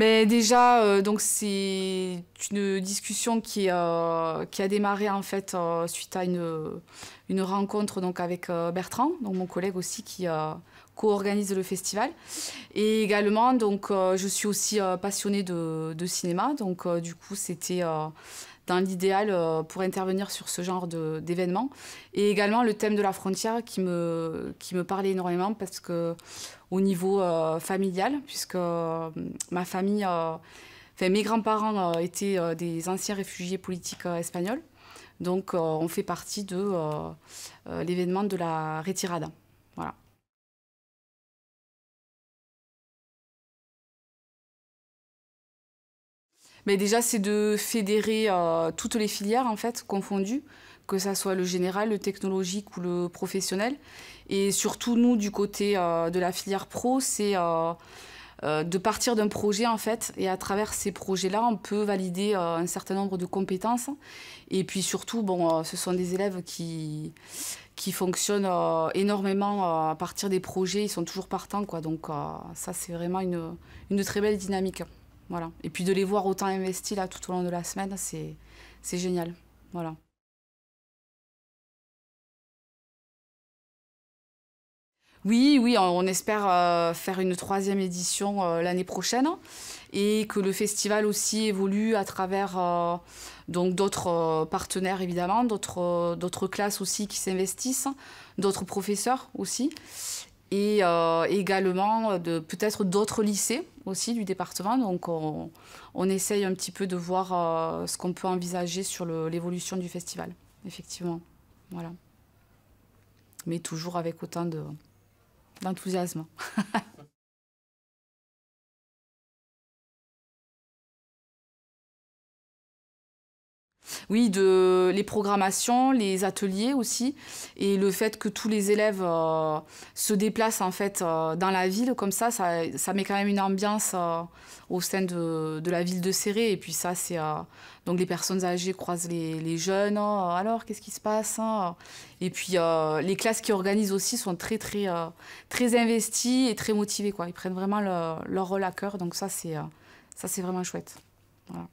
Mais déjà, euh, donc c'est une discussion qui, euh, qui a démarré en fait euh, suite à une, une rencontre donc avec Bertrand, donc mon collègue aussi qui co-organise le festival. Et également, donc je suis aussi passionnée de, de, cinéma, donc du coup c'était dans l'idéal euh, pour intervenir sur ce genre d'événements. Et également le thème de la frontière qui me, qui me parlait énormément parce que au niveau euh, familial, puisque euh, ma famille, mes grands-parents étaient des anciens réfugiés politiques espagnols. Donc on fait partie de l'événement de la retirada. Voilà. Mais déjà, c'est de fédérer euh, toutes les filières, en fait, confondues, que ça soit le général, le technologique ou le professionnel. Et surtout, nous, du côté euh, de la filière pro, c'est euh, de partir d'un projet en fait et à travers ces projets-là on peut valider un certain nombre de compétences et puis surtout bon ce sont des élèves qui qui fonctionnent énormément à partir des projets ils sont toujours partants quoi donc ça c'est vraiment une très belle dynamique. Et puis de les voir autant investis là tout au long de la semaine, c'est génial. Voilà. Oui, oui, on espère euh, faire une troisième édition euh, l'année prochaine et que le festival aussi évolue à travers euh, d'autres partenaires évidemment, d'autres classes aussi qui s'investissent, d'autres professeurs aussi et euh, également euh, de peut-être d'autres lycées aussi du département. Donc on, essaye un petit peu de voir euh, ce qu'on peut envisager sur l'évolution du festival, effectivement. Voilà. Mais toujours avec autant d'enthousiasme. oui, de les programmations, les ateliers aussi, et le fait que tous les élèves euh, se déplacent en fait euh, dans la ville comme ça, ça, met quand même une ambiance euh, au sein de, la ville de Serré. Et puis ça, c'est donc les personnes âgées croisent les, jeunes. Oh, alors, qu'est-ce qui se passe hein? Et puis les classes qui organisent aussi sont très très très investies et très motivées quoi. Ils prennent vraiment leur rôle à cœur. Donc ça, c'est ça, c'est vraiment chouette. Voilà.